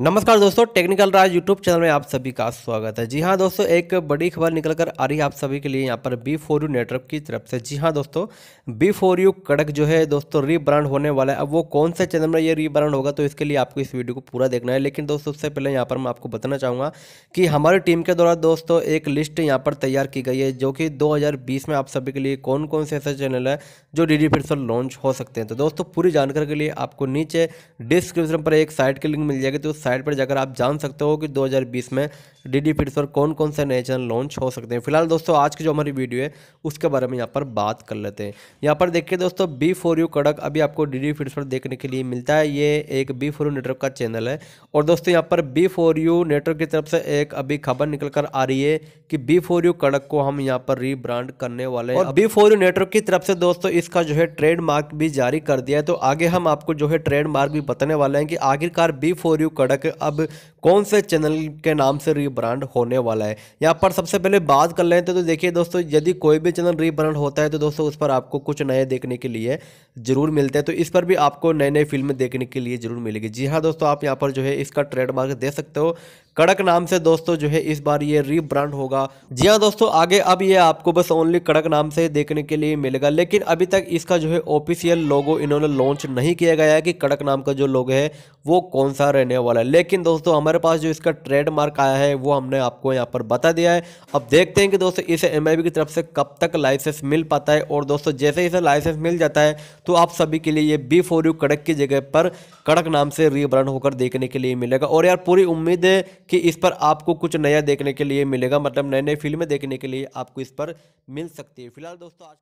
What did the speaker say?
नमस्कार दोस्तों टेक्निकल राज YouTube channel में आप सभी का स्वागत है जी हाँ दोस्तों एक बड़ी खबर निकल कर आ रही है आप सभी के लिए यहाँ पर बी फोर यू नेटवर्क की तरफ से जी हाँ दोस्तों बी फोर यू कड़क जो है दोस्तों रीब्रांड होने वाला है अब वो कौन से चैनल में ये रीब्रांड होगा तो इसके लिए आपको इस वीडियो को पूरा देखना है लेकिन दोस्तों उससे पहले यहाँ पर मैं आपको बताना चाहूँगा कि हमारी टीम के द्वारा दोस्तों एक लिस्ट यहाँ पर तैयार की गई है जो कि दो में आप सभी के लिए कौन कौन से ऐसे चैनल है जो डी फिर से लॉन्च हो सकते हैं तो दोस्तों पूरी जानकारी के लिए आपको नीचे डिस्क्रिप्शन पर एक साइट की लिंक मिल जाएगी तो साइट पर जाकर आप जान सकते हो कि 2020 में डी डी फिट्स पर कौन कौन से नए चैनल लॉन्च हो सकते हैं फिलहाल दोस्तों आज की जो हमारी वीडियो है उसके बारे में यहाँ पर बात कर लेते हैं यहाँ पर देखिए दोस्तों बी फोर यू कड़क अभी आपको डी डी फिट्स पर देखने के लिए मिलता है ये एक बी फोर यू नेटवर्क का चैनल है और दोस्तों यहाँ पर बी फोर यू नेटवर्क की तरफ से एक अभी खबर निकल कर आ रही है कि बी फोर यू कड़क को हम यहाँ पर रीब्रांड करने वाले हैं बी फोर यू नेटवर्क की तरफ से दोस्तों इसका जो है ट्रेडमार्क भी जारी कर दिया है तो आगे हम आपको जो है ट्रेडमार्क भी बताने वाले हैं कि आखिरकार बी फोर यू कड़क तक अब कौन से चैनल के नाम से रीब्रांड होने वाला है यहाँ पर सबसे पहले बात कर लेते तो, तो देखिए दोस्तों यदि कोई भी चैनल रीब्रांड होता है तो दोस्तों उस पर आपको कुछ नए देखने के लिए ज़रूर मिलते हैं तो इस पर भी आपको नए नए फिल्म देखने के लिए ज़रूर मिलेगी जी हाँ दोस्तों आप यहाँ पर जो है इसका ट्रेडमार्क दे सकते हो कड़क नाम से दोस्तों जो है इस बार ये रीब्रांड होगा जी हाँ दोस्तों आगे अब ये आपको बस ओनली कड़क नाम से देखने के लिए मिलेगा लेकिन अभी तक इसका जो है ऑफिशियल लोगो इन्होंने लॉन्च नहीं किया गया है कि कड़क नाम का जो लोगो है वो कौन सा रहने वाला है लेकिन दोस्तों हमारे हमारे पास जो इसका ट्रेडमार्क आया है वो हमने आपको यहाँ पर बता दिया है अब देखते हैं कि दोस्तों इसे एम की तरफ से कब तक लाइसेंस मिल पाता है और दोस्तों जैसे इसे लाइसेंस मिल जाता है तो आप सभी के लिए ये बी फोर यू कड़क की जगह पर कड़क नाम से रीब्रांड होकर देखने के लिए मिलेगा और यार पूरी उम्मीद है कि इस पर आपको कुछ नया देखने के लिए मिलेगा मतलब नए नए फिल्में देखने के लिए आपको इस पर मिल सकती है फिलहाल दोस्तों आज